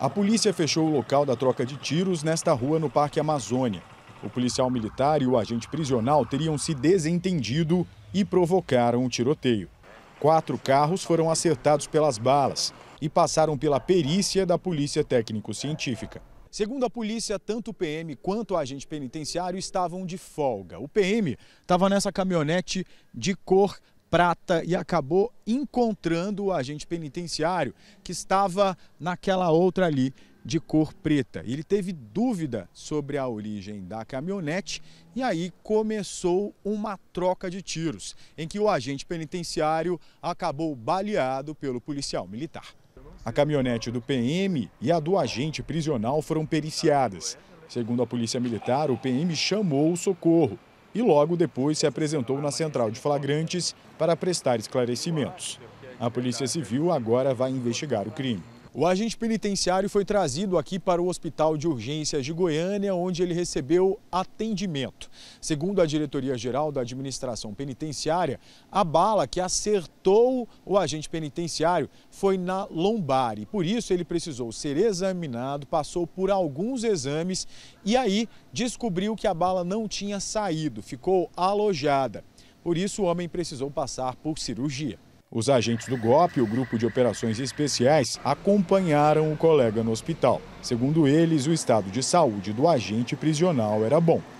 A polícia fechou o local da troca de tiros nesta rua no Parque Amazônia. O policial militar e o agente prisional teriam se desentendido e provocaram o um tiroteio. Quatro carros foram acertados pelas balas e passaram pela perícia da Polícia Técnico-Científica. Segundo a polícia, tanto o PM quanto o agente penitenciário estavam de folga. O PM estava nessa caminhonete de cor prata e acabou encontrando o agente penitenciário que estava naquela outra ali de cor preta. Ele teve dúvida sobre a origem da caminhonete e aí começou uma troca de tiros, em que o agente penitenciário acabou baleado pelo policial militar. A caminhonete do PM e a do agente prisional foram periciadas. Segundo a Polícia Militar, o PM chamou o socorro e logo depois se apresentou na central de flagrantes para prestar esclarecimentos. A Polícia Civil agora vai investigar o crime. O agente penitenciário foi trazido aqui para o Hospital de Urgências de Goiânia, onde ele recebeu atendimento. Segundo a Diretoria-Geral da Administração Penitenciária, a bala que acertou o agente penitenciário foi na lombar e, por isso, ele precisou ser examinado, passou por alguns exames e aí descobriu que a bala não tinha saído, ficou alojada. Por isso, o homem precisou passar por cirurgia. Os agentes do GOP o Grupo de Operações Especiais acompanharam o colega no hospital. Segundo eles, o estado de saúde do agente prisional era bom.